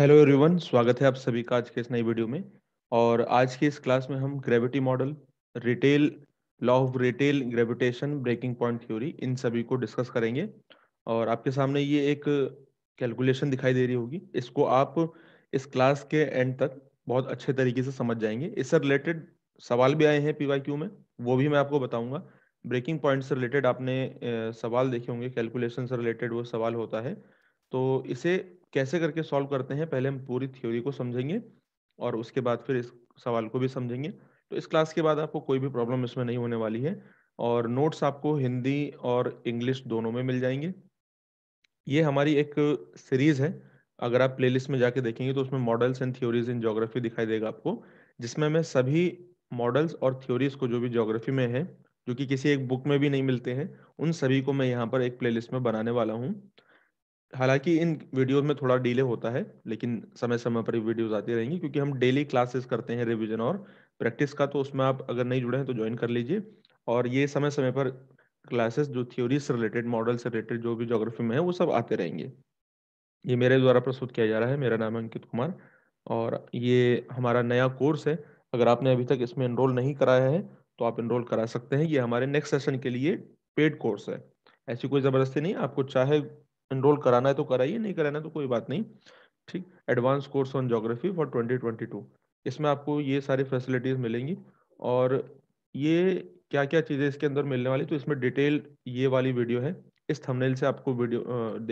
hello everyone स्वागत है आप सभी का आज के इस नई वीडियो में और आज की इस क्लास में हम gravity model retail law of retail gravitation breaking point theory इन सभी को डिस्कस करेंगे और आपके सामने ये एक कैलकुलेशन दिखाई दे रही होगी इसको आप इस क्लास के एंड तक बहुत अच्छे तरीके से समझ जाएंगे इससे रिलेटेड सवाल भी आए हैं पी में वो भी मैं आपको बताऊंगा ब्रेकिंग पॉइंट से रिलेटेड आपने सवाल देखे होंगे कैलकुलेशन से रिलेटेड वो सवाल होता है तो इसे कैसे करके सॉल्व करते हैं पहले हम पूरी थ्योरी को समझेंगे और उसके बाद फिर इस सवाल को भी समझेंगे तो इस क्लास के बाद आपको कोई भी प्रॉब्लम इसमें नहीं होने वाली है और नोट्स आपको हिंदी और इंग्लिश दोनों में मिल जाएंगे ये हमारी एक सीरीज है अगर आप प्लेलिस्ट में जाके देखेंगे तो उसमें models and theories in geography दिखाई देगा आपको जिसमें मैं सभी मॉडल्स और थ्योरीज को जो भी ज्योग्राफी में है जो कि किसी एक बुक में भी नहीं मिलते हैं उन सभी को मैं यहाँ पर एक प्लेलिस्ट में बनाने वाला हूँ हालांकि इन वीडियोस में थोड़ा डिले होता है लेकिन समय समय पर वीडियोस आती रहेंगी क्योंकि हम डेली क्लासेस करते हैं रिवीजन और प्रैक्टिस का तो उसमें आप अगर नहीं जुड़े हैं तो ज्वाइन कर लीजिए और ये समय समय पर क्लासेस जो थ्योरी से रिलेटेड मॉडल से रिलेटेड जो भी जोग्राफी में है वो सब आते रहेंगे ये मेरे द्वारा प्रस्तुत किया जा रहा है मेरा नाम है अंकित कुमार और ये हमारा नया कोर्स है अगर आपने अभी तक इसमें इनरोल नहीं कराया है तो आप इनरोल करा सकते हैं ये हमारे नेक्स्ट सेशन के लिए पेड कोर्स है ऐसी कोई ज़बरदस्ती नहीं आपको चाहे एनरोल कराना है तो कराइए नहीं कराना है तो कोई बात नहीं ठीक advance course on geography for 2022 इसमें आपको ये सारी फैसिलिटीज मिलेंगी और ये क्या क्या चीज़ें इसके अंदर मिलने वाली तो इसमें डिटेल ये वाली वीडियो है इस थंबनेल से आपको वीडियो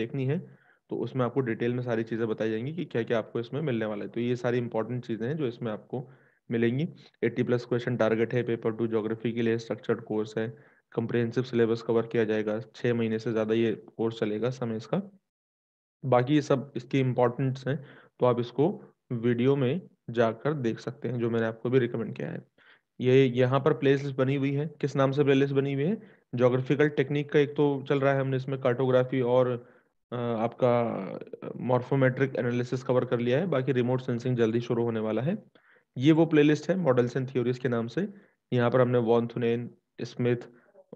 देखनी है तो उसमें आपको डिटेल में सारी चीज़ें बताई जाएंगी कि क्या क्या आपको इसमें मिलने वाला है तो ये सारी इंपॉर्टेंट चीज़ें हैं जो इसमें आपको मिलेंगी 80 प्लस क्वेश्चन टारगेट है पेपर टू ज्योग्राफी के लिए स्ट्रक्चर्ड कोर्स है कंप्रेहेंसिव सिलेबस कवर किया जाएगा छः महीने से ज़्यादा ये कोर्स चलेगा समय इसका बाकी ये सब इसकी इम्पोर्टेंट्स हैं तो आप इसको वीडियो में जाकर देख सकते हैं जो मैंने आपको भी रिकमेंड किया है ये यहाँ पर प्ले लिस्ट बनी हुई है किस नाम से प्ले लिस्ट बनी हुई है जोग्राफिकल टेक्निक का एक तो चल रहा है हमने इसमें कार्टोग्राफी और आपका मॉर्फोमेट्रिक एनालिसिस कवर कर लिया है बाकी रिमोट सेंसिंग जल्दी शुरू होने वाला है ये वो प्लेलिस्ट है मॉडल्स एंड थियोरीज के नाम से यहाँ पर हमने von Thunen Smith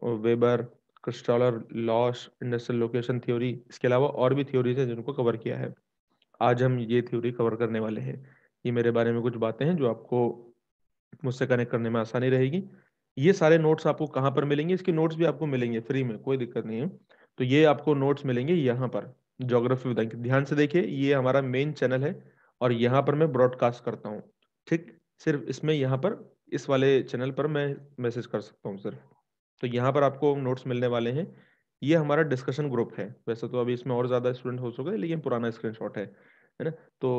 Weber Christaller Losch industrial location theory इसके अलावा और भी थ्योरीज हैं जिनको कवर किया है आज हम ये थ्योरी कवर करने वाले हैं ये मेरे बारे में कुछ बातें हैं जो आपको मुझसे कनेक्ट करने में आसानी रहेगी ये सारे नोट्स आपको कहाँ पर मिलेंगे इसके नोट्स भी आपको मिलेंगे फ्री में कोई दिक्कत नहीं है तो ये आपको नोट्स मिलेंगे यहाँ पर जोग्राफी विद ध्यान से देखिए ये हमारा मेन चैनल है और यहाँ पर मैं ब्रॉडकास्ट करता हूँ ठीक सिर्फ इसमें यहाँ पर इस वाले चैनल पर मैं मैसेज कर सकता हूँ सिर्फ तो यहाँ पर आपको नोट्स मिलने वाले हैं ये हमारा डिस्कशन ग्रुप है वैसे तो अभी इसमें और ज़्यादा स्टूडेंट हो चुके हैं लेकिन पुराना स्क्रीन है है ना तो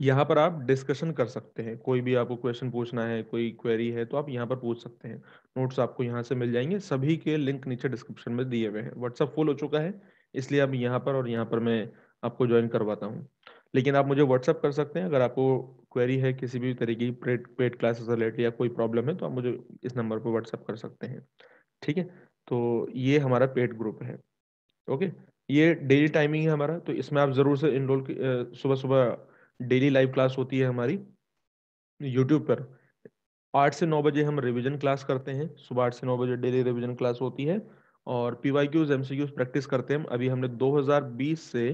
यहाँ पर आप डिस्कशन कर सकते हैं कोई भी आपको क्वेश्चन पूछना है कोई क्वेरी है तो आप यहाँ पर पूछ सकते हैं नोट्स आपको यहाँ से मिल जाएंगे सभी के लिंक नीचे डिस्क्रिप्शन में दिए हुए हैं व्हाट्सअप फुल हो चुका है इसलिए अब यहाँ पर और यहाँ पर मैं आपको ज्वाइन करवाता हूँ लेकिन आप मुझे व्हाट्सअप कर सकते हैं अगर आपको क्वेरी है किसी भी तरीके की पेड पेड से रिलेटेड या कोई प्रॉब्लम है तो आप मुझे इस नंबर पर व्हाट्सअप कर सकते हैं ठीक है तो ये हमारा पेड ग्रुप है ओके ये डेली टाइमिंग है हमारा तो इसमें आप ज़रूर से इनरोल सुबह सुबह डेली लाइव क्लास होती है हमारी यूट्यूब पर आठ से नौ बजे हम रिविजन क्लास करते हैं सुबह आठ से नौ बजे डेली रिविजन क्लास होती है और P Y Qs M C Qs practice करते हैं अभी हमने 2020 से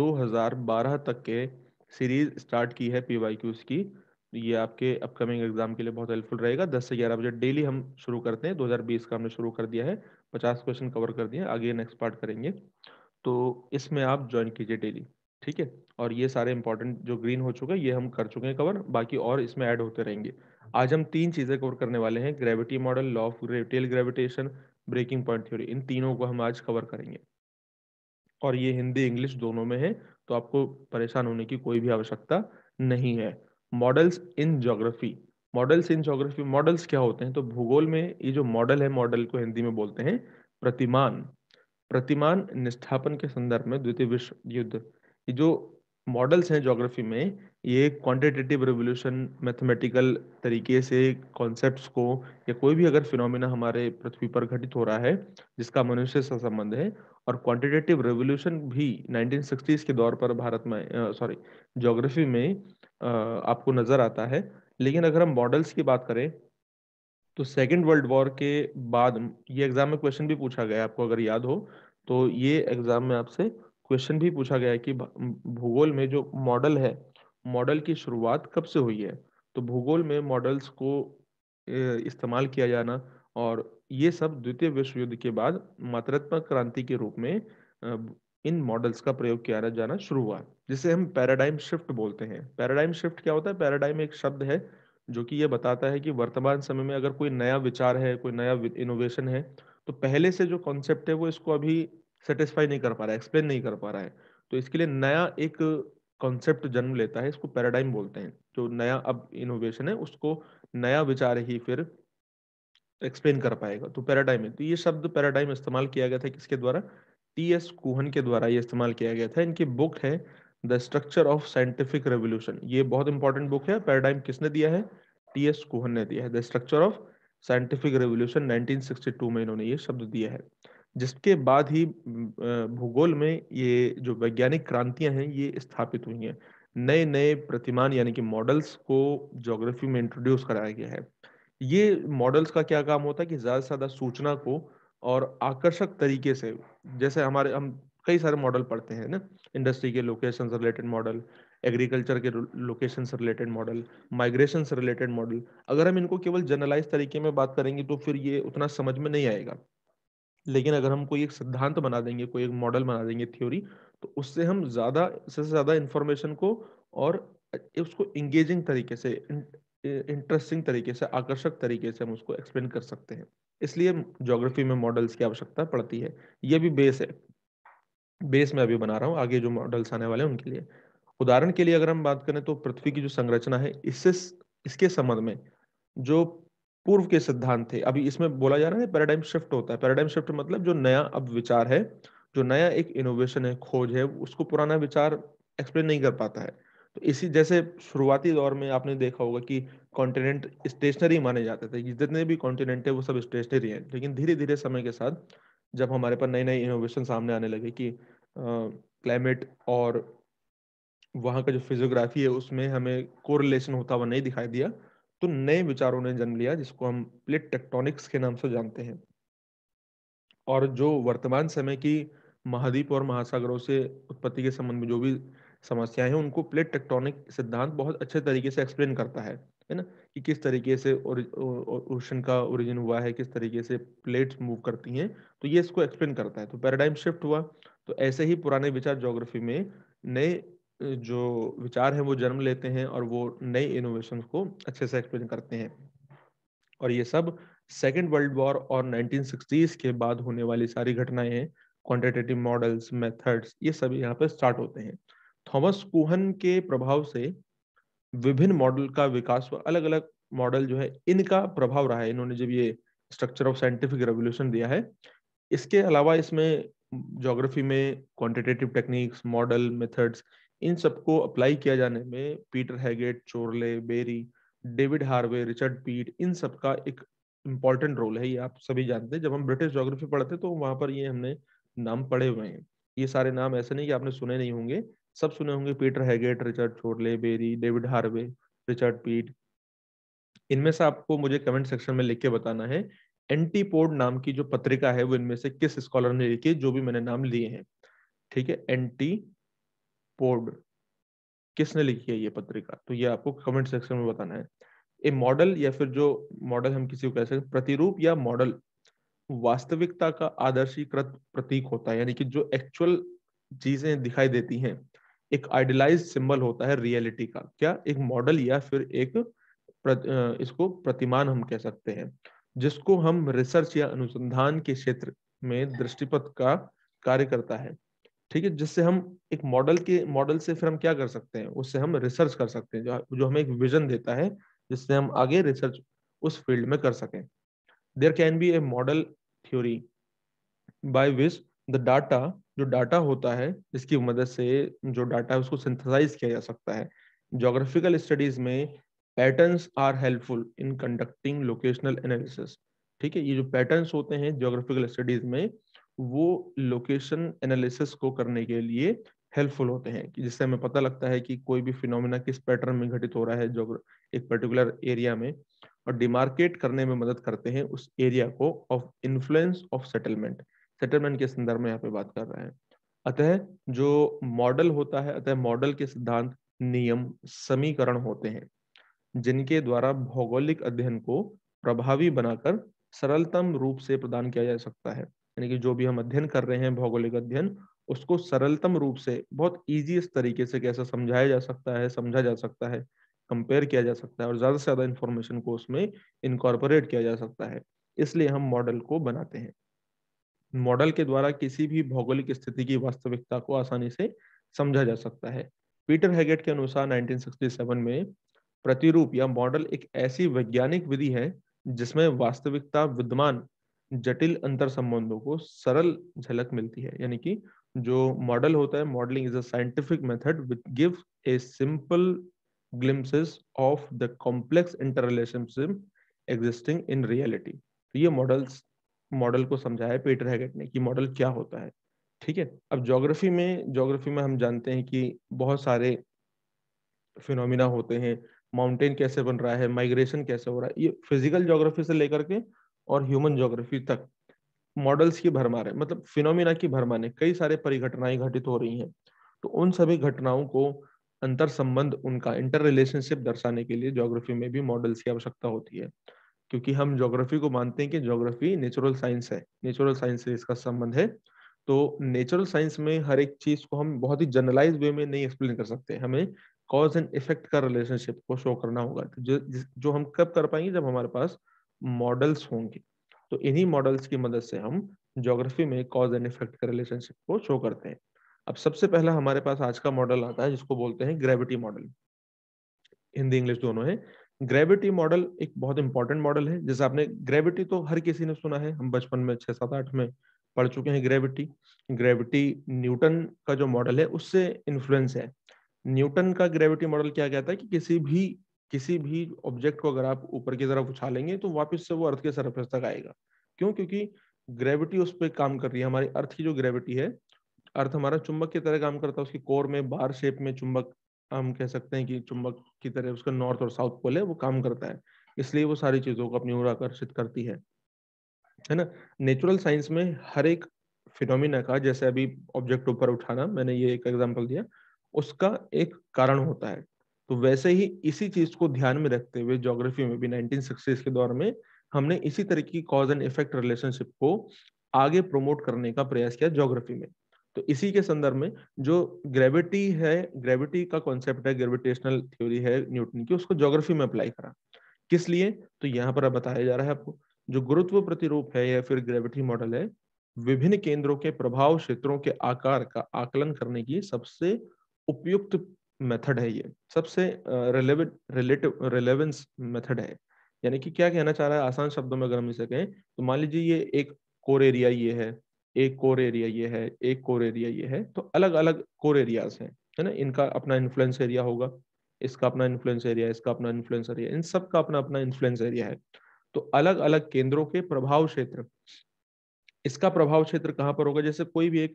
2012 तक के सीरीज स्टार्ट की है पी वाई क्यूज की ये आपके अपकमिंग एग्जाम के लिए बहुत हेल्पफुल रहेगा दस से ग्यारह बजे डेली हम शुरू करते हैं दो हज़ार बीस का हमने शुरू कर दिया है पचास क्वेश्चन कवर कर दिए आगे नेक्स्ट पार्ट करेंगे तो इसमें आप ज्वाइन कीजिए डेली ठीक है और ये सारे इंपॉर्टेंट जो ग्रीन हो चुके हैं ये हम कर चुके हैं कवर बाकी और इसमें ऐड होते रहेंगे आज हम तीन चीज़ें कवर करने वाले हैं ग्रेविटी मॉडल लॉ ऑफ ग्रेविटेल ग्रेविटेशन ब्रेकिंग पॉइंट थ्योरी इन तीनों को हम आज कवर करेंगे और ये हिंदी इंग्लिश दोनों में है तो आपको परेशान होने की कोई भी आवश्यकता नहीं है models in geography models in geography models क्या होते हैं तो भूगोल में ये जो मॉडल है मॉडल को हिंदी में बोलते हैं प्रतिमान प्रतिमान निष्ठापन के संदर्भ में द्वितीय विश्व युद्ध ये जो मॉडल्स हैं जोग्राफी में ये क्वांटिटेटिव रेवोल्यूशन मैथमेटिकल तरीके से कॉन्सेप्ट्स को या कोई भी अगर फिनोमिना हमारे पृथ्वी पर घटित हो रहा है जिसका मनुष्य से संबंध है और क्वांटिटेटिव रेवोल्यूशन भी 1960s के दौर पर भारत में सॉरी जोग्राफी में आ, आपको नजर आता है लेकिन अगर हम मॉडल्स की बात करें तो सेकेंड वर्ल्ड वॉर के बाद ये एग्जाम में क्वेश्चन भी पूछा गया आपको अगर याद हो तो ये एग्जाम में आपसे क्वेश्चन भी पूछा गया है कि भूगोल में जो मॉडल है मॉडल की शुरुआत कब से हुई है तो भूगोल में मॉडल्स को इस्तेमाल किया जाना और ये सब द्वितीय विश्व युद्ध के बाद मात्रात्मक क्रांति के रूप में इन मॉडल्स का प्रयोग किया जाना शुरू हुआ जिसे हम पैराडाइम शिफ्ट बोलते हैं पैराडाइम शिफ्ट क्या होता है पैराडाइम एक शब्द है जो कि यह बताता है कि वर्तमान समय में अगर कोई नया विचार है कोई नया इनोवेशन है तो पहले से जो कॉन्सेप्ट है वो इसको अभी सेटिस्फाई नहीं कर पा रहा है एक्सप्लेन नहीं कर पा रहा है तो इसके लिए नया एक कॉन्सेप्ट जन्म लेता है इसको पैराडाइम बोलते हैं जो नया अब इनोवेशन है उसको नया विचार ही फिर एक्सप्लेन कर पाएगा तो पैराडाइम है तो ये शब्द पैराडाइम इस्तेमाल किया गया था किसके द्वारा टी एस कुहन के द्वारा ये इस्तेमाल किया गया था इनकी बुक है the structure of scientific revolution ये बहुत इंपॉर्टेंट बुक है पैराडाइम किसने दिया है टी एस कुहन ने दिया है the structure of scientific revolution 1962 में इन्होंने ये शब्द दिया है जिसके बाद ही भूगोल में ये जो वैज्ञानिक क्रांतियां हैं ये स्थापित हुई हैं नए नए प्रतिमान यानी कि मॉडल्स को जोग्राफी में इंट्रोड्यूस कराया गया है ये मॉडल्स का क्या काम होता है कि ज़्यादा से ज़्यादा सूचना को और आकर्षक तरीके से जैसे हमारे हम कई सारे मॉडल पढ़ते हैं ना इंडस्ट्री के लोकेशन से रिलेटेड मॉडल एग्रीकल्चर के लोकेशन से रिलेटेड मॉडल माइग्रेशन से रिलेटेड मॉडल अगर हम इनको केवल जनरलाइज तरीके में बात करेंगे तो फिर ये उतना समझ में नहीं आएगा लेकिन अगर हम कोई एक सिद्धांत बना देंगे कोई एक मॉडल बना देंगे थ्योरी तो उससे हम ज्यादा से ज्यादा इंफॉर्मेशन को और उसको इंगेजिंग तरीके से इंटरेस्टिंग तरीके से आकर्षक तरीके से हम उसको एक्सप्लेन कर सकते हैं इसलिए ज्योग्राफी में मॉडल्स की आवश्यकता पड़ती है ये भी बेस है बेस में अभी बना रहा हूँ आगे जो मॉडल्स आने वाले हैं उनके लिए उदाहरण के लिए अगर हम बात करें तो पृथ्वी की जो संरचना है इससे इसके संबंध में जो पूर्व के सिद्धांत थे अभी इसमें बोला जा रहा है पैराडाइम शिफ्ट होता है पैराडाइम शिफ्ट मतलब जो नया अब विचार है जो नया एक इनोवेशन है खोज है उसको पुराना विचार एक्सप्लेन नहीं कर पाता है तो इसी जैसे शुरुआती दौर में आपने देखा होगा कि कॉन्टिनेंट स्टेशनरी माने जाते थे जितने भी कॉन्टिनेंट है वो सब स्टेशनरी हैं लेकिन धीरे धीरे समय के साथ जब हमारे पास नए नए इनोवेशन सामने आने लगे कि क्लाइमेट और वहाँ का जो फिजियोग्राफी है उसमें हमें कोरिलेशन होता हुआ नहीं दिखाई दिया तो नए विचारों ने जन्म लिया जिसको हम प्लेट टेक्टोनिक्स के नाम से जानते हैं और जो वर्तमान समय की महाद्वीप और महासागरों से उत्पत्ति के संबंध में जो भी समस्याएं हैं उनको प्लेट टेक्टोनिक सिद्धांत बहुत अच्छे तरीके से एक्सप्लेन करता है है ना कि किस तरीके से ओशन का ओरिजिन हुआ है किस तरीके से प्लेट्स मूव करती हैं तो ये इसको एक्सप्लेन करता है तो पैराडाइम शिफ्ट हुआ तो ऐसे ही पुराने विचार ज्योग्राफी में नए जो विचार है वो जन्म लेते हैं और वो नए इनोवेशन को अच्छे से एक्सप्लेन करते हैं और ये सब सेकेंड वर्ल्ड वॉर और नाइनटीन के बाद होने वाली सारी घटनाएं हैं क्वान्टिटेटिव मॉडल्स मेथड्स ये सभी यहाँ पे स्टार्ट होते हैं थॉमस कुहन के प्रभाव से विभिन्न मॉडल का विकास व अलग अलग मॉडल जो है इनका प्रभाव रहा है इन्होंने जब ये स्ट्रक्चर ऑफ साइंटिफिक रेवोल्यूशन दिया है इसके अलावा इसमें जोग्राफी में क्वांटिटेटिव टेक्निक्स मॉडल मेथड्स इन सबको अप्लाई किया जाने में Peter Haggett Chorley Berry David Harvey Richard Peet इन सबका एक इम्पॉर्टेंट रोल है ये आप सभी जानते हैं जब हम ब्रिटिश जोग्राफी पढ़ते तो वहां पर ये हमने नाम पढ़े हुए हैं ये सारे नाम ऐसे नहीं कि आपने सुने नहीं होंगे सब सुने होंगे Peter Haggett Richard Chorley Berry David Harvey Richard Peet इनमें से आपको मुझे कमेंट सेक्शन में लिख के बताना है एंटीपोड नाम की जो पत्रिका है वो इनमें से किस स्कॉलर ने लिखी जो भी मैंने नाम लिए हैं ठीक है एंटी पोर्ड किसने लिखी है ये पत्रिका तो ये आपको कमेंट सेक्शन में बताना है ए मॉडल या फिर जो मॉडल हम किसी को कह सकते प्रतिरूप या मॉडल वास्तविकता का आदर्शीकृत प्रतीक होता है यानी कि जो एक्चुअल चीजें दिखाई देती हैं एक आइडियलाइज सिंबल होता है रियलिटी का क्या एक मॉडल या फिर एक प्र, इसको प्रतिमान हम कह सकते हैं जिसको हम रिसर्च या अनुसंधान के क्षेत्र में दृष्टिपथ का कार्य करता है ठीक है जिससे हम एक मॉडल के मॉडल से फिर हम क्या कर सकते हैं उससे हम रिसर्च कर सकते हैं जो जो हमें एक विजन देता है जिससे हम आगे रिसर्च उस फील्ड में कर सकें there can be a model theory by which the data जो डाटा होता है इसकी मदद से जो डाटा है उसको सिंथेसाइज किया जा सकता है जोग्राफिकल स्टडीज में patterns are helpful in conducting locational analysis ठीक है ये जो पैटर्न्स होते हैं जोग्राफिकल स्टडीज में वो लोकेशन एनालिसिस को करने के लिए हेल्पफुल होते हैं कि जिससे हमें पता लगता है कि कोई भी फिनोमिना किस पैटर्न में घटित हो रहा है जो एक पर्टिकुलर एरिया में और डिमार्केट करने में मदद करते हैं उस एरिया को of influence of settlement settlement के संदर्भ में यहाँ पे बात कर रहे हैं अतः जो मॉडल होता है अतः मॉडल के सिद्धांत नियम समीकरण होते हैं जिनके द्वारा भौगोलिक अध्ययन को प्रभावी बनाकर सरलतम रूप से प्रदान किया जा सकता है यानी कि जो भी हम अध्ययन कर रहे हैं भौगोलिक अध्ययन उसको सरलतम रूप से बहुत ईजीएस्ट तरीके से कैसे समझाया जा सकता है समझा जा सकता है कंपेयर किया जा सकता है और ज़्यादा से ज़्यादा इंफॉर्मेशन को उसमें इनकॉर्पोरेट किया जा सकता है इसलिए हम मॉडल को बनाते हैं मॉडल के द्वारा किसी भी भौगोलिक स्थिति की वास्तविकता को आसानी से समझा जा सकता है पीटर हैगेट के अनुसार 1967 में प्रतिरूप या मॉडल एक ऐसी वैज्ञानिक विधि है जिसमें वास्तविकता विद्यमान जटिल अंतर संबंधों को सरल झलक मिलती है यानी कि जो मॉडल होता है modelling is a scientific method which give a simple glimpses of the complex interrelationship existing in reality तो ये मॉडल्स मॉडल को समझाया पीटर हैगेट ने कि मॉडल क्या होता है ठीक है अब ज्योग्राफी में जोग्राफी में हम जानते हैं कि बहुत सारे फिनोमिना होते हैं माउंटेन कैसे बन रहा है माइग्रेशन कैसे हो रहा है ये फिजिकल ज्योग्राफी से लेकर के और ह्यूमन ज्योग्राफी तक मॉडल्स की भरमार है मतलब फिनोमिना की भरमार है कई सारे परिघटनाएं घटित हो रही हैं तो उन सभी घटनाओं को अंतर संबंध उनका इंटर रिलेशनशिप दर्शाने के लिए ज्योग्राफी में भी मॉडल्स की आवश्यकता होती है क्योंकि हम ज्योग्राफी को मानते हैं कि ज्योग्राफी नेचुरल साइंस है नेचुरल साइंस से इसका संबंध है तो नेचुरल साइंस में हर एक चीज को हम बहुत ही जनरलाइज वे में नहीं एक्सप्लेन कर सकते हमें कॉज एंड इफेक्ट का रिलेशनशिप को शो करना होगा जो जो हम कब कर पाएंगे जब हमारे पास मॉडल्स होंगे तो इन्हीं मॉडल्स की मदद से हम ज्योग्राफी में कॉज एंड इफेक्ट का रिलेशनशिप को शो करते हैं अब सबसे पहला हमारे पास आज का मॉडल आता है जिसको बोलते हैं ग्रेविटी मॉडल हिंदी इंग्लिश दोनों है ग्रेविटी मॉडल एक बहुत इंपॉर्टेंट मॉडल है जैसे आपने ग्रेविटी तो हर किसी ने सुना है हम बचपन में छह सात आठ में पढ़ चुके हैं ग्रेविटी ग्रेविटी न्यूटन का जो मॉडल है उससे इन्फ्लुएंस है न्यूटन का ग्रेविटी मॉडल क्या कहता है कि किसी भी किसी भी ऑब्जेक्ट को अगर आप ऊपर की तरफ उछालेंगे तो वापस से वो अर्थ के सरफेस तक आएगा क्यों क्योंकि ग्रेविटी उस पर काम कर रही है हमारी अर्थ की जो ग्रेविटी है अर्थ हमारा चुंबक की तरह काम करता है उसकी कोर में बार शेप में चुंबक हम कह सकते हैं कि चुंबक की तरह उसका नॉर्थ और साउथ पोल है वो काम करता है इसलिए वो सारी चीजों को अपनी ओर आकर्षित करती है है ना नेचुरल साइंस में हर एक फिनोमिना का जैसे अभी ऑब्जेक्ट ऊपर उठाना मैंने ये एक एग्जांपल दिया उसका एक कारण होता है तो वैसे ही इसी चीज को ध्यान में रखते हुए ज्योग्राफी में भी नाइनटीन के दौर में हमने इसी तरह की कॉज एंड इफेक्ट रिलेशनशिप को आगे प्रमोट करने का प्रयास किया ज्योग्राफी में तो इसी के संदर्भ में जो ग्रेविटी है ग्रेविटी का कॉन्सेप्ट है ग्रेविटेशनल थ्योरी है न्यूटन की उसको ज्योग्राफी में अप्लाई करा किस लिए तो यहाँ पर बताया जा रहा है आपको जो गुरुत्व प्रतिरूप है या फिर ग्रेविटी मॉडल है विभिन्न केंद्रों के प्रभाव क्षेत्रों के आकार का आकलन करने की सबसे उपयुक्त मेथड है ये सबसे रिलेवेंट रिलेटिव रिलेवेंस मेथड है यानी कि क्या कहना चाह रहा है आसान शब्दों में अगर हम इसे कहें तो मान लीजिए ये एक कोर एरिया ये है एक कोर एरिया ये है एक कोर एरिया ये है तो अलग अलग कोर एरियाज हैं है ना इनका अपना इन्फ्लुएंस एरिया होगा इसका अपना इन्फ्लुएंस एरिया इसका अपना इन्फ्लुएंस एरिया इन सब का अपना अपना इन्फ्लुएंस एरिया है तो अलग अलग केंद्रों के प्रभाव क्षेत्र इसका प्रभाव क्षेत्र कहाँ पर होगा जैसे कोई भी एक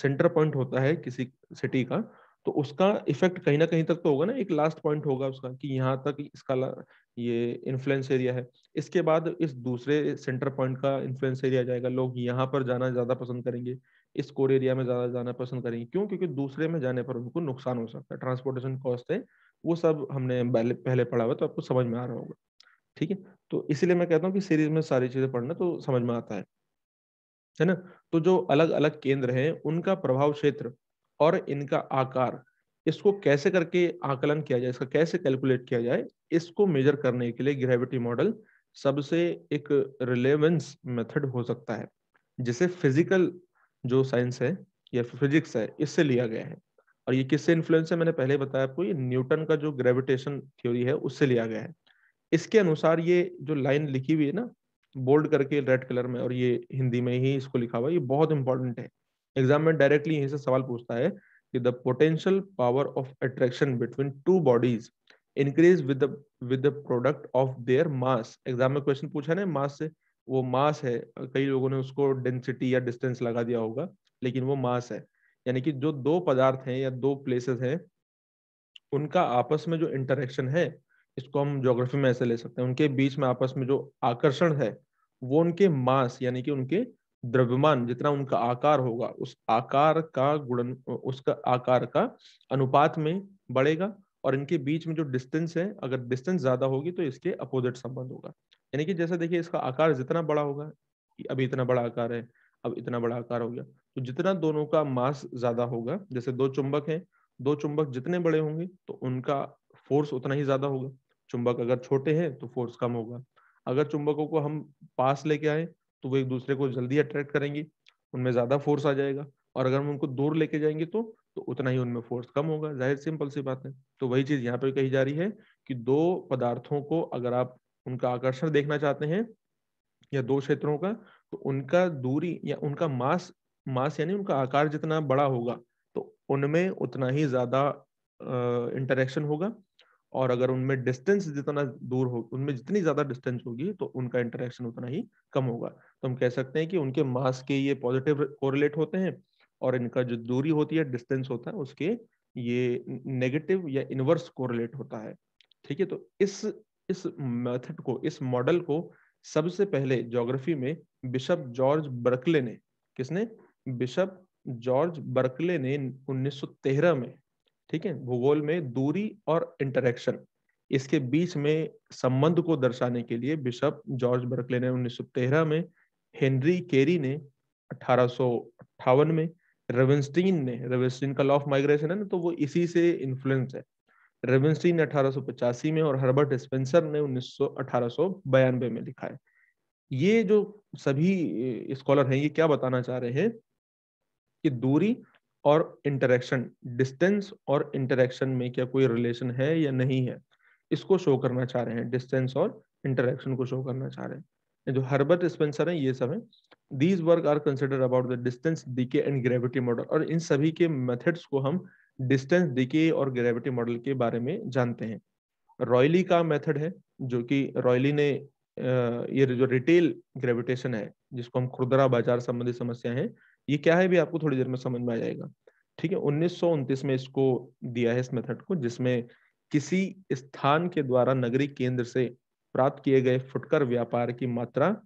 सेंटर पॉइंट होता है किसी सिटी का तो उसका इफेक्ट कहीं ना कहीं तक तो होगा ना एक लास्ट पॉइंट होगा उसका कि यहाँ तक इसका ये इन्फ्लुएंस एरिया है इसके बाद इस दूसरे सेंटर पॉइंट का इन्फ्लुएंस एरिया जाएगा लोग यहाँ पर जाना ज़्यादा पसंद करेंगे इस कोर एरिया में ज़्यादा जाना पसंद करेंगे क्यों क्योंकि दूसरे में जाने पर उनको नुकसान हो सकता है ट्रांसपोर्टेशन कॉस्ट है वो सब हमने पहले पढ़ा हुआ तो आपको समझ में आ रहा होगा ठीक है तो इसीलिए मैं कहता हूँ कि सीरीज में सारी चीज़ें पढ़ना तो समझ में आता है है ना तो जो अलग अलग केंद्र हैं उनका प्रभाव क्षेत्र और इनका आकार इसको कैसे करके आकलन किया जाए इसका कैसे कैलकुलेट किया जाए इसको मेजर करने के लिए ग्रेविटी मॉडल सबसे एक रिलेवेंस मेथड हो सकता है जिसे फिजिकल जो साइंस है या फिजिक्स है इससे लिया गया है और ये किससे इन्फ्लुएंस है मैंने पहले बताया आपको ये न्यूटन का जो ग्रेविटेशन थ्योरी है उससे लिया गया है इसके अनुसार ये जो लाइन लिखी हुई है ना बोल्ड करके रेड कलर में और ये हिंदी में ही इसको लिखा हुआ ये बहुत इंपॉर्टेंट है एग्जाम में डायरेक्टली यहीं से सवाल पूछता है कि the potential power of attraction between two bodies increase with with the product of their mass exam में क्वेश्चन पूछा ना मास से वो मास है कई लोगों ने उसको डेंसिटी या डिस्टेंस लगा दिया होगा लेकिन वो मास है यानी कि जो दो पदार्थ हैं या दो प्लेसेस हैं उनका आपस में जो इंटरेक्शन है इसको हम ज्योग्राफी में ऐसे ले सकते हैं उनके बीच में आपस में जो आकर्षण है वो उनके मास यानी कि उनके द्रव्यमान जितना उनका आकार होगा उस आकार का गुणन उसका आकार का अनुपात में बढ़ेगा और इनके बीच में जो डिस्टेंस है अगर डिस्टेंस ज्यादा होगी तो इसके अपोजिट संबंध होगा यानी कि जैसे देखिए इसका आकार जितना बड़ा होगा अभी इतना बड़ा आकार है अब इतना बड़ा आकार हो गया तो जितना दोनों का मास ज्यादा होगा जैसे दो चुंबक हैं दो चुंबक जितने बड़े होंगे तो उनका फोर्स उतना ही ज्यादा होगा चुंबक अगर छोटे हैं तो फोर्स कम होगा अगर चुंबकों को हम पास लेके आए तो वो एक दूसरे को जल्दी अट्रैक्ट करेंगे उनमें ज्यादा फोर्स आ जाएगा और अगर हम उनको दूर लेके जाएंगे तो तो उतना ही उनमें फोर्स कम होगा जाहिर सिंपल सी बात है तो वही चीज यहाँ पे कही जा रही है कि दो पदार्थों को अगर आप उनका आकर्षण देखना चाहते हैं या दो क्षेत्रों का तो उनका दूरी या उनका मास मास यानी उनका आकार जितना बड़ा होगा तो उनमें उतना ही ज्यादा इंटरेक्शन होगा और अगर उनमें डिस्टेंस जितना दूर हो उनमें जितनी ज्यादा डिस्टेंस होगी तो उनका इंटरेक्शन उतना ही कम होगा तो हम कह सकते हैं कि उनके मास के ये पॉजिटिव कोरिलेट होते हैं और इनका जो दूरी होती है डिस्टेंस होता है उसके ये नेगेटिव या इनवर्स कोरिलेट होता है ठीक है तो इस इस मेथड को इस मॉडल को सबसे पहले ज्योग्राफी में बिशप जॉर्ज बर्कले ने किसने बिशप जॉर्ज बर्कले ने 1913 में ठीक है भूगोल में दूरी और इंटरेक्शन इसके बीच में संबंध को दर्शाने के लिए बिशप जॉर्ज बर्कले ने 1913 में हेनरी केरी ने अठारह में रेवेंस्टीन ने रेवेंस्टीन का लॉ ऑफ माइग्रेशन है ना तो वो इसी से इन्फ्लुएंस है रेवेंस्टीन ने अठारह में और हर्बर्ट स्पेंसर ने उन्नीस सौ में लिखा है ये जो सभी स्कॉलर हैं ये क्या बताना चाह रहे हैं कि दूरी और इंटरेक्शन डिस्टेंस और इंटरेक्शन में क्या कोई रिलेशन है या नहीं है इसको शो करना चाह रहे हैं डिस्टेंस और इंटरेक्शन को शो करना चाह रहे हैं जो हर्बर्ट स्पेंसर हैं ये सब हैं these work are consider about the distance decay and gravity model और इन सभी के मेथड्स को हम डिस्टेंस डीके और ग्रेविटी मॉडल के बारे में जानते हैं रॉयली का मेथड है जो कि रॉयली ने ये जो रिटेल ग्रेविटेशन है जिसको हम खुदरा बाजार संबंधी समस्या है ये क्या है भी आपको थोड़ी देर में समझ में आ जाएगा ठीक है उन्नीस में इसको दिया है इस मेथड को जिसमें किसी स्थान के द्वारा नगरी केंद्र से प्राप्त किए गए फुटकर व्यापार की मात्रा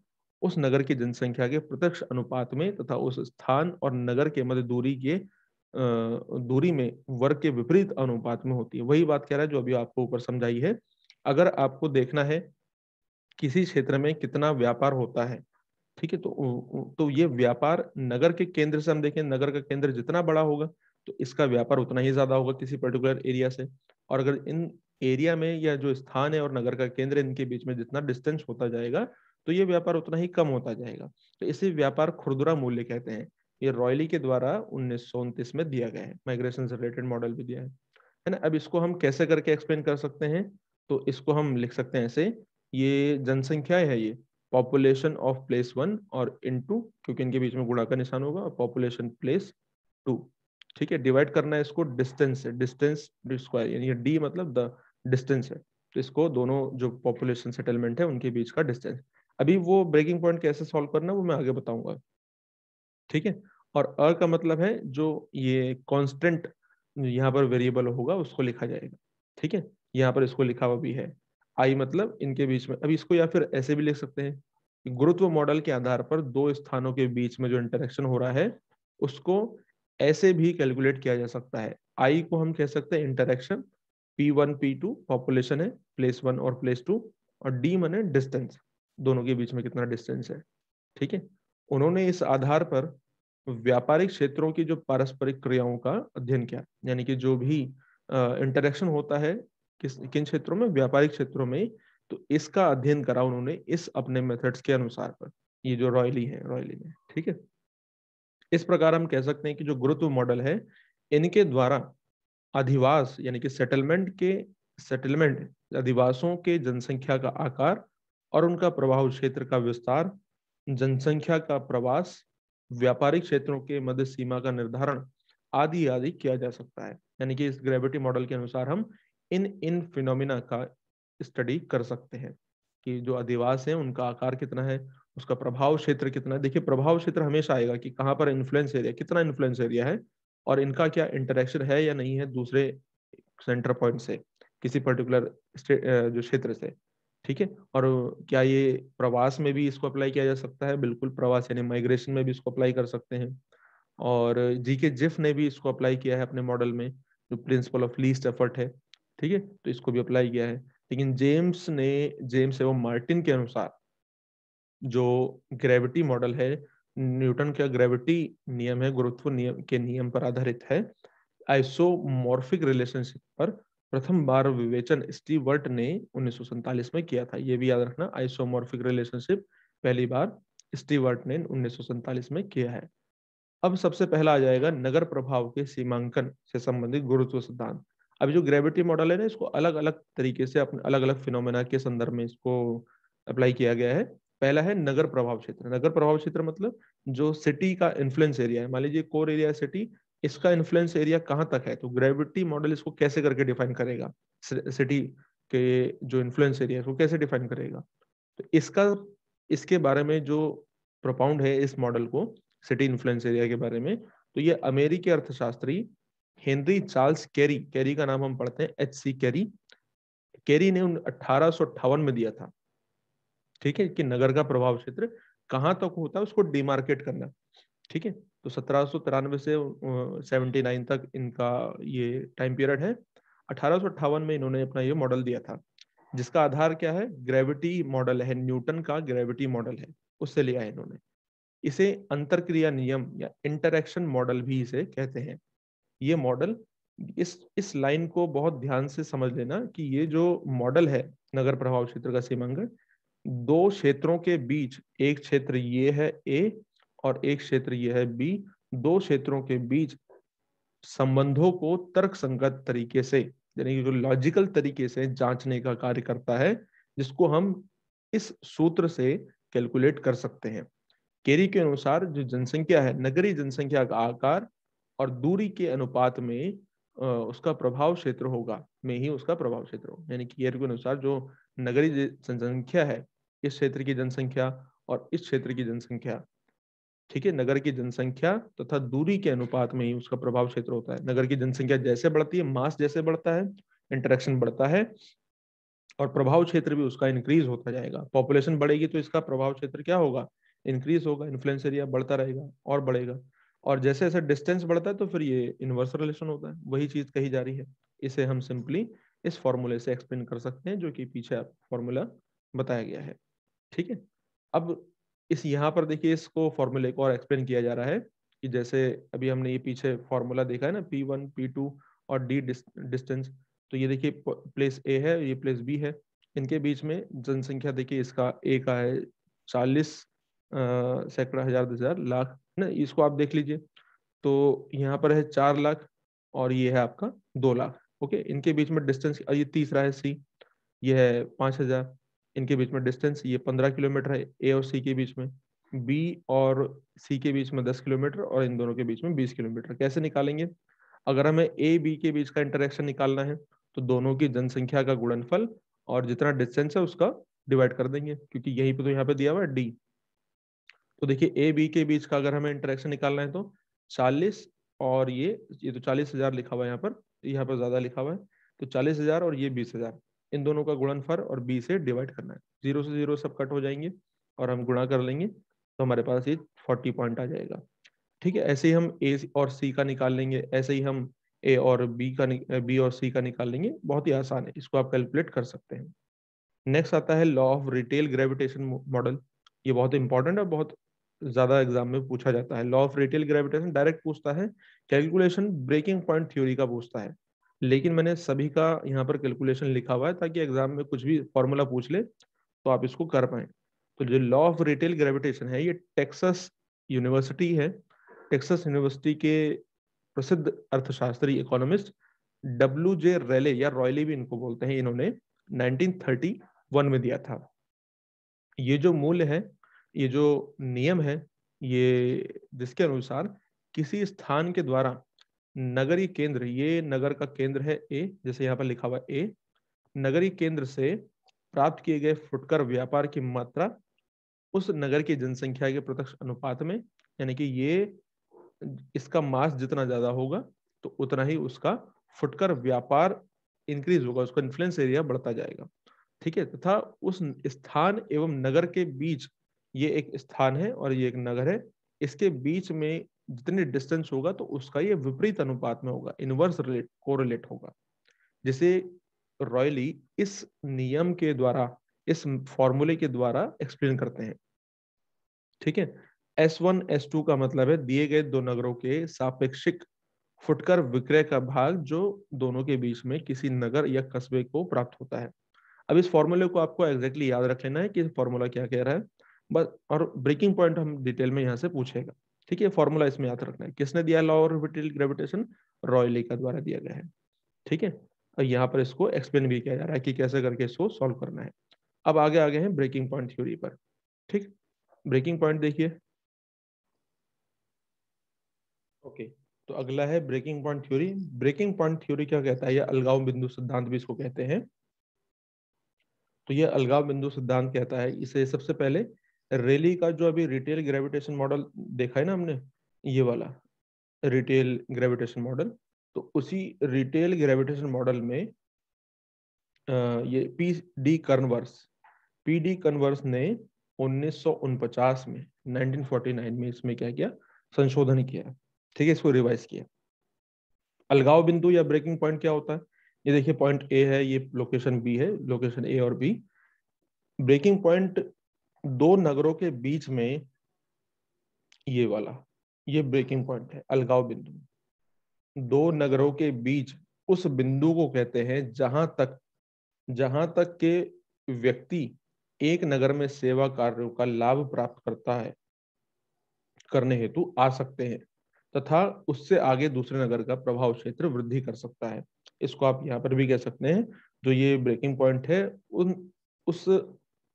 उस नगर की जनसंख्या के प्रत्यक्ष अनुपात में तथा उस स्थान और नगर के मध्य दूरी के दूरी में वर्ग के विपरीत अनुपात में होती है वही बात कह रहा है जो अभी आपको ऊपर समझाई है अगर आपको देखना है किसी क्षेत्र में कितना व्यापार होता है ठीक है तो तो ये व्यापार नगर के केंद्र से हम देखें नगर का केंद्र जितना बड़ा होगा तो इसका व्यापार उतना ही ज्यादा होगा किसी पर्टिकुलर एरिया से और अगर इन एरिया में या जो स्थान है और नगर का केंद्र इनके बीच में जितना डिस्टेंस होता जाएगा तो ये व्यापार उतना ही कम होता जाएगा तो इसे व्यापार खुरदुरा मूल्य कहते हैं ये रॉयली के द्वारा उन्नीस में दिया गया है माइग्रेशन से रिलेटेड मॉडल भी दिया है है ना अब इसको हम कैसे करके एक्सप्लेन कर सकते हैं तो इसको हम लिख सकते हैं ऐसे ये जनसंख्या है ये पॉपुलेशन ऑफ प्लेस वन और इन टू क्योंकि इनके बीच में गुणा का निशान होगा और पॉपुलेशन प्लेस टू ठीक है डिवाइड करना है इसको डिस्टेंस से डिस्टेंस स्क्वायर यानी डी मतलब द डिस्टेंस है तो इसको दोनों जो पॉपुलेशन सेटलमेंट है उनके बीच का डिस्टेंस अभी वो ब्रेकिंग पॉइंट कैसे सॉल्व करना है वो मैं आगे बताऊंगा ठीक है और अ का मतलब है जो ये कॉन्स्टेंट यहाँ पर वेरिएबल होगा उसको लिखा जाएगा ठीक है यहाँ पर इसको लिखा हुआ भी है आई मतलब इनके बीच में अब इसको या फिर ऐसे भी लिख सकते हैं कि गुरुत्व मॉडल के आधार पर दो स्थानों के बीच में जो इंटरेक्शन हो रहा है उसको ऐसे भी कैलकुलेट किया जा सकता है आई को हम कह सकते हैं interaction P one P two population है प्लेस वन और प्लेस टू और डी मने डिस्टेंस दोनों के बीच में कितना डिस्टेंस है ठीक है उन्होंने इस आधार पर व्यापारिक क्षेत्रों की जो पारस्परिक क्रियाओं का अध्ययन किया यानी कि जो भी इंटरेक्शन होता है किस किन क्षेत्रों में व्यापारिक क्षेत्रों में तो इसका अध्ययन करा उन्होंने इस अपने मेथड्स के अनुसार पर ये जो रॉयली है रॉयली में ठीक है इस प्रकार हम कह सकते हैं कि जो गुरुत्व मॉडल है इनके द्वारा अधिवास यानी कि सेटलमेंट के सेटलमेंट अधिवासों के जनसंख्या का आकार और उनका प्रभाव क्षेत्र का विस्तार जनसंख्या का प्रवास व्यापारिक क्षेत्रों के मध्य सीमा का निर्धारण आदि आदि किया जा सकता है यानी कि इस ग्रेविटी मॉडल के अनुसार हम इन इन फिनोमिना का स्टडी कर सकते हैं कि जो अधिवास है उनका आकार कितना है उसका प्रभाव क्षेत्र कितना है देखिए प्रभाव क्षेत्र हमेशा आएगा कि कहाँ पर इन्फ्लुएंस एरिया कितना इन्फ्लुएंस एरिया है और इनका क्या इंटरेक्शन है या नहीं है दूसरे सेंटर पॉइंट से किसी पर्टिकुलर जो क्षेत्र से ठीक है और क्या ये प्रवास में भी इसको अप्लाई किया जा सकता है बिल्कुल प्रवास यानी माइग्रेशन में भी इसको अप्लाई कर सकते हैं और जी के जिफ ने भी इसको अप्लाई किया है अपने मॉडल में जो प्रिंसिपल ऑफ लीस्ट एफर्ट है ठीक है तो इसको भी अप्लाई किया है लेकिन जेम्स ने जेम्स एवं मार्टिन के अनुसार जो ग्रेविटी मॉडल है न्यूटन का ग्रेविटी नियम है गुरुत्व नियम के नियम पर आधारित है आइसोमॉर्फिक रिलेशनशिप पर प्रथम बार विवेचन स्टीवर्ट ने उन्नीस में किया था यह भी याद रखना आइसोमॉर्फिक रिलेशनशिप पहली बार स्टीवर्ट ने उन्नीस में किया है अब सबसे पहला आ जाएगा नगर प्रभाव के सीमांकन से संबंधित गुरुत्व सिद्धांत अभी जो ग्रेविटी मॉडल है ना इसको अलग अलग तरीके से अपने अलग अलग फिनोमेना के संदर्भ में इसको अप्लाई किया गया है पहला है नगर प्रभाव क्षेत्र नगर प्रभाव क्षेत्र मतलब जो सिटी का इन्फ्लुएंस एरिया है मान लीजिए कोर एरिया सिटी इसका इन्फ्लुएंस एरिया कहाँ तक है तो ग्रेविटी मॉडल इसको कैसे करके डिफाइन करेगा सिटी के जो इन्फ्लुएंस एरिया है उसको कैसे डिफाइन करेगा तो इसका इसके बारे में जो प्रोपाउंड है इस मॉडल को सिटी इन्फ्लुएंस एरिया के बारे में तो ये अमेरिकी अर्थशास्त्री हेनरी चार्ल्स कैरी कैरी का नाम हम पढ़ते हैं एच सी कैरी कैरी ने उन अठारह में दिया था ठीक है कि नगर का प्रभाव क्षेत्र कहाँ तक होता है उसको डिमार्केट करना ठीक है तो सत्रह से सेवेंटी नाइन तक इनका ये टाइम पीरियड है अठारह में इन्होंने अपना ये मॉडल दिया था जिसका आधार क्या है ग्रेविटी मॉडल है न्यूटन का ग्रेविटी मॉडल है उससे लिया है इन्होंने इसे अंतर क्रिया नियम या इंटरक्शन मॉडल भी इसे कहते हैं ये मॉडल इस इस लाइन को बहुत ध्यान से समझ लेना कि ये जो मॉडल है नगर प्रभाव क्षेत्र का सीमांकन दो क्षेत्रों के बीच एक क्षेत्र ये है ए और एक क्षेत्र ये है बी दो क्षेत्रों के बीच संबंधों को तर्क संगत तरीके से यानी कि जो लॉजिकल तरीके से जांचने का कार्य करता है जिसको हम इस सूत्र से कैलकुलेट कर सकते हैं केरी के अनुसार जो जनसंख्या है नगरीय जनसंख्या का आकार और दूरी के अनुपात में उसका प्रभाव क्षेत्र होगा में ही उसका प्रभाव क्षेत्र हो यानी कि एयर के अनुसार जो नगरीय जनसंख्या है इस क्षेत्र की जनसंख्या और इस क्षेत्र की जनसंख्या ठीक है नगर की जनसंख्या तथा तो दूरी के अनुपात में ही उसका प्रभाव क्षेत्र होता है नगर की जनसंख्या जैसे बढ़ती है मास जैसे बढ़ता है इंटरेक्शन बढ़ता है और प्रभाव क्षेत्र भी उसका इंक्रीज होता जाएगा पॉपुलेशन बढ़ेगी तो इसका प्रभाव क्षेत्र क्या होगा इंक्रीज होगा इन्फ्लुएंस एरिया बढ़ता रहेगा और बढ़ेगा और जैसे जैसे डिस्टेंस बढ़ता है तो फिर ये इन्वर्स रिलेशन होता है वही चीज कही जा रही है इसे हम सिंपली इस फॉर्मूले से एक्सप्लेन कर सकते हैं जो कि पीछे फॉर्मूला बताया गया है ठीक है अब इस यहाँ पर देखिए इसको फॉर्मूले को और एक्सप्लेन किया जा रहा है कि जैसे अभी हमने ये पीछे फॉर्मूला देखा है ना पी वन पी टू और डी डिस्टेंस तो ये देखिए प्लेस ए है ये प्लेस बी है इनके बीच में जनसंख्या देखिए इसका ए का है चालीस सैकड़ा हजार दस हजार लाख ना इसको आप देख लीजिए तो यहाँ पर है चार लाख और ये है आपका दो लाख ओके इनके बीच में डिस्टेंस और ये तीसरा है सी ये है पाँच हजार इनके बीच में डिस्टेंस ये पंद्रह किलोमीटर है ए और सी के बीच में बी और सी के बीच में दस किलोमीटर और इन दोनों के बीच में बीस किलोमीटर कैसे निकालेंगे अगर हमें ए बी के बीच का इंटरेक्शन निकालना है तो दोनों की जनसंख्या का गुणनफल और जितना डिस्टेंस है उसका डिवाइड कर देंगे क्योंकि यहीं पे तो यहाँ पे दिया हुआ है डी तो देखिए ए बी के बीच का अगर हमें इंटरेक्शन निकालना है तो चालीस और ये ये तो चालीस हजार लिखा हुआ है यहाँ पर यहाँ पर ज्यादा लिखा हुआ है तो चालीस हजार और ये बीस हजार इन दोनों का गुणनफल और बी से डिवाइड करना है जीरो से जीरो सब कट हो जाएंगे और हम गुणा कर लेंगे तो हमारे पास ये फोर्टी पॉइंट आ जाएगा ठीक है ऐसे ही हम ए और सी का निकाल लेंगे ऐसे ही हम ए और बी का बी और सी का निकाल लेंगे बहुत ही आसान है इसको आप कैलकुलेट कर सकते हैं नेक्स्ट आता है law of retail gravitation model ये बहुत इंपॉर्टेंट है बहुत ज्यादा एग्जाम में पूछा जाता है law of retail gravitation direct पूछता है कैलकुलेशन ब्रेकिंग पॉइंट थ्योरी का पूछता है लेकिन मैंने सभी का यहाँ पर कैलकुलेशन लिखा हुआ है ताकि एग्जाम में कुछ भी फॉर्मूला पूछ ले तो आप इसको कर पाए तो जो लॉ ऑफ रिटेल ग्रेविटेशन है ये टेक्सस यूनिवर्सिटी है टेक्सस यूनिवर्सिटी के प्रसिद्ध अर्थशास्त्री इकोनॉमिस्ट डब्ल्यू जे रेले या रॉयले भी इनको बोलते हैं इन्होंने 1931 में दिया था ये जो मूल्य है ये जो नियम है ये जिसके अनुसार किसी स्थान के द्वारा नगरी केंद्र ये नगर का केंद्र है ए जैसे यहाँ पर लिखा हुआ ए नगरी केंद्र से प्राप्त किए गए फुटकर व्यापार की मात्रा उस नगर की जनसंख्या के प्रत्यक्ष अनुपात में यानी कि ये इसका मास जितना ज्यादा होगा तो उतना ही उसका फुटकर व्यापार इंक्रीज होगा उसका इन्फ्लुएंस एरिया बढ़ता जाएगा ठीक है तथा उस स्थान एवं नगर के बीच ये एक स्थान है और ये एक नगर है इसके बीच में जितने डिस्टेंस होगा तो उसका ये विपरीत अनुपात में होगा इनवर्स रिलेट कोरिलेट होगा जिसे रॉयली इस नियम के द्वारा इस फॉर्मूले के द्वारा एक्सप्लेन करते हैं ठीक है एस वन एस टू का मतलब है दिए गए दो नगरों के सापेक्षिक फुटकर विक्रय का भाग जो दोनों के बीच में किसी नगर या कस्बे को प्राप्त होता है अब इस फॉर्मूले को आपको एग्जैक्टली याद रख लेना है कि फॉर्मूला क्या कह रहा है बस और ब्रेकिंग पॉइंट हम डिटेल में यहाँ से पूछेगा ठीक है फॉर्मूला इसमें याद रखना है किसने दिया लॉ ऑफ ग्रेविटेशन रॉयले का द्वारा दिया गया है ठीक है और यहाँ पर इसको एक्सप्लेन भी किया जा रहा है कि कैसे करके इसको सॉल्व करना है अब आगे आगे हैं ब्रेकिंग पॉइंट थ्योरी पर ठीक ब्रेकिंग पॉइंट देखिए ओके तो अगला है breaking point theory breaking point theory क्या कहता है यह अलगाव बिंदु सिद्धांत भी इसको कहते हैं तो यह अलगाव बिंदु सिद्धांत कहता है इसे सबसे पहले रेली का जो अभी रिटेल ग्रेविटेशन मॉडल देखा है ना हमने ये वाला रिटेल ग्रेविटेशन मॉडल तो उसी रिटेल ग्रेविटेशन मॉडल में ये P D Converse P D Converse ने उन्नीस में 1949 में इसमें क्या किया संशोधन किया ठीक है इसको रिवाइज किया अलगाव बिंदु या ब्रेकिंग पॉइंट क्या होता है ये देखिए पॉइंट ए है ये लोकेशन बी है लोकेशन ए और बी ब्रेकिंग पॉइंट दो नगरों के बीच में ये वाला ये ब्रेकिंग पॉइंट है अलगाव बिंदु दो नगरों के बीच उस बिंदु को कहते हैं जहां तक जहां तक के व्यक्ति एक नगर में सेवा कार्यों का लाभ प्राप्त करता है करने हेतु आ सकते हैं तथा उससे आगे दूसरे नगर का प्रभाव क्षेत्र वृद्धि कर सकता है इसको आप यहाँ पर भी कह सकते हैं जो ये ब्रेकिंग पॉइंट है उन उस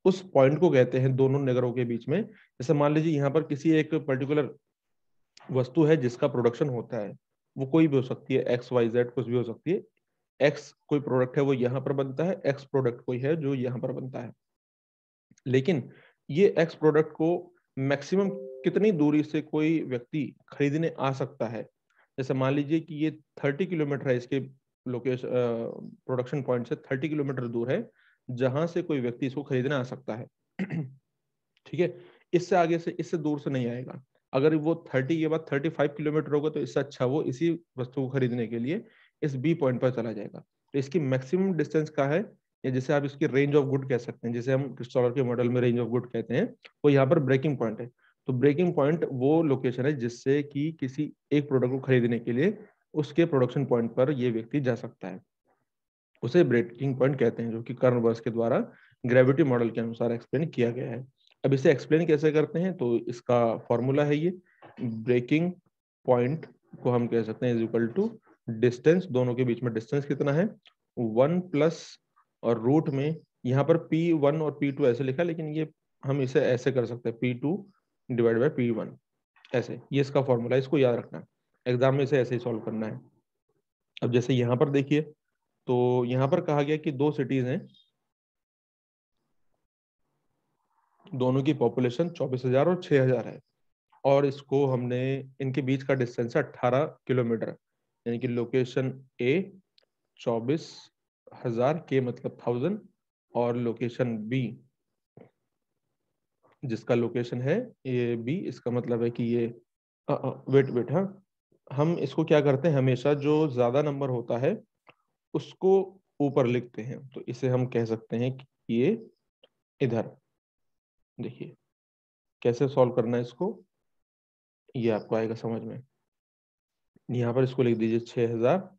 उस पॉइंट को कहते हैं दोनों नगरों के बीच में जैसे मान लीजिए यहाँ पर किसी एक पर्टिकुलर वस्तु है जिसका प्रोडक्शन होता है वो कोई भी हो सकती है एक्स वाई जेड कुछ भी हो सकती है एक्स कोई प्रोडक्ट है वो यहाँ पर बनता है एक्स प्रोडक्ट कोई है जो यहाँ पर बनता है लेकिन ये एक्स प्रोडक्ट को मैक्सिमम कितनी दूरी से कोई व्यक्ति खरीदने आ सकता है जैसे मान लीजिए कि ये थर्टी किलोमीटर है इसके लोकेशन प्रोडक्शन पॉइंट से थर्टी किलोमीटर दूर है जहां से कोई व्यक्ति इसको खरीदने आ सकता है ठीक है इससे आगे से इससे दूर से नहीं आएगा अगर वो थर्टी के बाद थर्टी फाइव किलोमीटर होगा तो इससे अच्छा वो इसी वस्तु को खरीदने के लिए इस बी पॉइंट पर चला जाएगा तो इसकी मैक्सिमम डिस्टेंस का है या जिसे आप इसकी रेंज ऑफ गुड कह सकते हैं जिसे हम क्रिस्टोलर के मॉडल में रेंज ऑफ गुड कहते हैं वो यहाँ पर ब्रेकिंग पॉइंट है तो ब्रेकिंग पॉइंट वो लोकेशन है जिससे कि किसी एक प्रोडक्ट को खरीदने के लिए उसके प्रोडक्शन पॉइंट पर ये व्यक्ति जा सकता है उसे ब्रेकिंग पॉइंट कहते हैं जो कि कर्नबर्स के द्वारा ग्रेविटी मॉडल के अनुसार एक्सप्लेन किया गया है अब इसे एक्सप्लेन कैसे करते हैं तो इसका फॉर्मूला है ये ब्रेकिंग पॉइंट को हम कह सकते हैं इज इक्वल टू डिस्टेंस दोनों के बीच में डिस्टेंस कितना है वन प्लस और रूट में यहाँ पर पी वन और पी टू ऐसे लिखा लेकिन ये हम इसे ऐसे कर सकते हैं P two divide by P one ऐसे ये इसका फॉर्मूला इसको याद रखना एग्जाम में इसे ऐसे ही सॉल्व करना है अब जैसे यहाँ पर देखिए तो यहाँ पर कहा गया कि दो सिटीज हैं दोनों की पॉपुलेशन 24,000 और 6,000 है और इसको हमने इनके बीच का डिस्टेंस है 18 किलोमीटर यानी कि लोकेशन ए 24,000 के मतलब थाउजेंड और लोकेशन बी जिसका लोकेशन है ये बी इसका मतलब है कि ये आ, आ, वेट वेट हाँ हम इसको क्या करते हैं हमेशा जो ज्यादा नंबर होता है उसको ऊपर लिखते हैं तो इसे हम कह सकते हैं कि ये इधर देखिए कैसे सॉल्व करना है इसको ये आपको आएगा समझ में यहाँ पर इसको लिख दीजिए छः हजार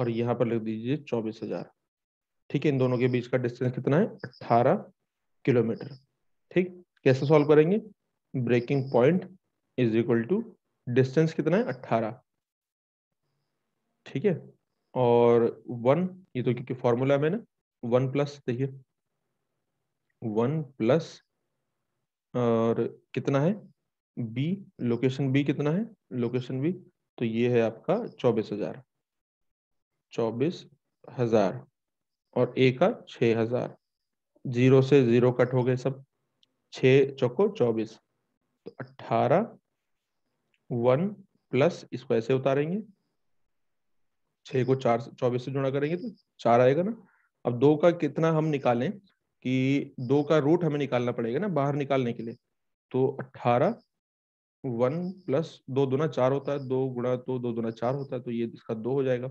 और यहाँ पर लिख दीजिए चौबीस हजार ठीक है इन दोनों के बीच का डिस्टेंस कितना है अट्ठारह किलोमीटर ठीक कैसे सॉल्व करेंगे breaking point is equal to distance कितना है अट्ठारह ठीक है और वन ये तो क्योंकि फॉर्मूला है मैंने वन प्लस देखिए वन प्लस और कितना है बी लोकेशन बी कितना है लोकेशन बी तो ये है आपका चौबीस हजार चौबीस हजार और ए का छ हजार जीरो से जीरो कट हो गए सब छ चौको चौबीस तो अट्ठारह वन प्लस इसको ऐसे उतारेंगे छह को चार चौबीस से जोड़ा करेंगे तो चार आएगा ना अब दो का कितना हम निकालें कि दो का रूट हमें निकालना पड़ेगा ना बाहर निकालने के लिए तो अट्ठारह वन प्लस दो दुना चार होता है दो गुणा तो दो दुना चार होता है तो ये इसका दो हो जाएगा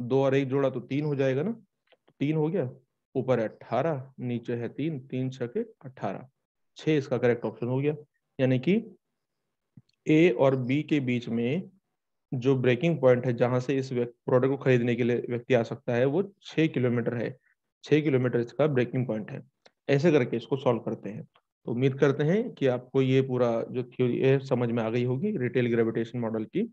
दो और एक जोड़ा तो तीन हो जाएगा ना तीन हो गया ऊपर है अट्ठारह नीचे है तीन तीन छके अट्ठारह छ इसका करेक्ट ऑप्शन हो गया यानी कि ए और बी के बीच में जो ब्रेकिंग पॉइंट है जहां से इस प्रोडक्ट को खरीदने के लिए व्यक्ति आ सकता है वो छः किलोमीटर है छः किलोमीटर इसका ब्रेकिंग पॉइंट है ऐसे करके इसको सॉल्व करते हैं तो उम्मीद करते हैं कि आपको ये पूरा जो थ्योरी है समझ में आ गई होगी रिटेल ग्रेविटेशन मॉडल की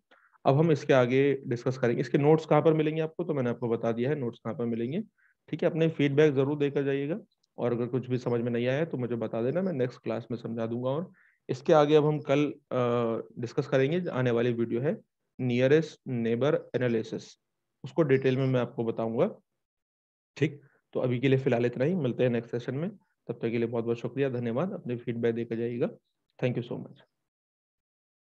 अब हम इसके आगे डिस्कस करेंगे इसके नोट्स कहाँ पर मिलेंगे आपको तो मैंने आपको बता दिया है नोट्स कहाँ पर मिलेंगे ठीक है अपने फीडबैक जरूर देकर जाइएगा और अगर कुछ भी समझ में नहीं आया तो मुझे बता देना मैं नेक्स्ट क्लास में समझा दूंगा और इसके आगे अब हम कल डिस्कस करेंगे आने वाली वीडियो है नियरेस्ट नेबर एनालिसिस उसको डिटेल में मैं आपको बताऊंगा ठीक तो अभी के लिए फिलहाल इतना ही मिलते हैं नेक्स्ट सेशन में तब तक के लिए बहुत बहुत शुक्रिया धन्यवाद अपने फीडबैक देकर जाइएगा थैंक यू सो मच